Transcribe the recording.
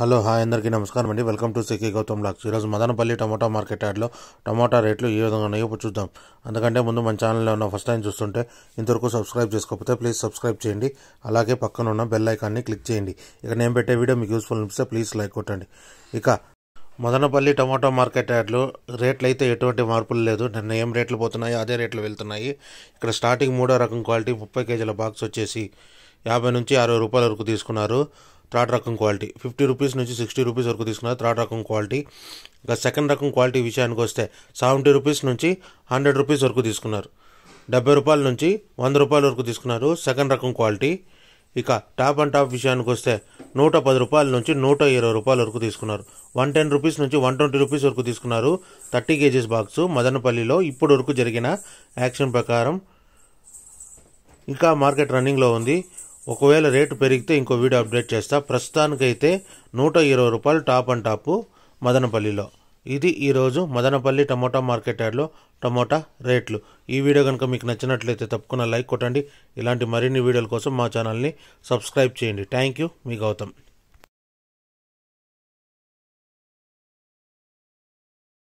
hello hi అందరికీ నమస్కారం అండి వెల్కమ్ టు సిక్కి గౌతమ్ లాక్స్ ఈరోజు మదనపల్లి టమోటా మార్కెట్ యార్డ్లో టమోటా రేట్లు ఏ విధంగా ఉన్నాయో చూద్దాం అందుకంటే ముందు మన ఛానల్లో ఉన్న ఫస్ట్ టైం చూస్తుంటే ఇంతవరకు సబ్స్క్రైబ్ చేసుకోకపోతే ప్లీజ్ సబ్స్క్రైబ్ చేయండి అలాగే పక్కన ఉన్న బెల్ ఐకాన్ని క్లిక్ చేయండి ఇక నేను పెట్టే వీడియో మీకు యూస్ఫుల్ అనిపిస్తే ప్లీజ్ లైక్ కొట్టండి ఇక మదనపల్లి టమాటో మార్కెట్ యార్డ్లో రేట్లు అయితే ఎటువంటి మార్పులు లేదు నిన్న ఏం రేట్లు పోతున్నాయో అదే రేట్లు వెళ్తున్నాయి ఇక్కడ స్టార్టింగ్ మూడో రకం క్వాలిటీ ముప్పై కేజీల బాక్స్ వచ్చేసి యాభై నుంచి అరవై రూపాయల వరకు తీసుకున్నారు థర్డ్ రకం క్వాలిటీ ఫిఫ్టీ రూపీస్ నుంచి సిక్స్టీ రూపీస్ వరకు తీసుకున్నారు థర్డ్ రకం క్వాలిటీ ఇంకా సెకండ్ రకం క్వాలిటీ విషయానికి వస్తే సెవెంటీ రూపీస్ నుంచి హండ్రెడ్ రూపీస్ వరకు తీసుకున్నారు డెబ్బై రూపాయల నుంచి వంద రూపాయల వరకు తీసుకున్నారు సెకండ్ రకం క్వాలిటీ ఇక టాప్ అండ్ టాప్ విషయానికి వస్తే నూట పది రూపాయల నుంచి నూట ఇరవై రూపాయల వరకు తీసుకున్నారు వన్ టెన్ రూపీస్ నుంచి వన్ ట్వంటీ రూపీస్ వరకు తీసుకున్నారు థర్టీ కేజీస్ బాక్స్ మదనపల్లిలో ఇప్పటి వరకు జరిగిన యాక్షన్ ప్రకారం ఇంకా మార్కెట్ రన్నింగ్లో ఉంది ఒకవేళ రేటు పెరిగితే ఇంకో వీడియో అప్డేట్ చేస్తా ప్రస్తుతానికైతే నూట ఇరవై రూపాయలు టాప్ అండ్ టాపు మదనపల్లిలో ఇది ఈరోజు మదనపల్లి టమోటా మార్కెట్ యార్డ్లో టమోటా రేట్లు ఈ వీడియో కనుక మీకు నచ్చినట్లయితే తప్పకుండా లైక్ కొట్టండి ఇలాంటి మరిన్ని వీడియోల కోసం మా ఛానల్ని సబ్స్క్రైబ్ చేయండి థ్యాంక్ యూ మీ గౌతమ్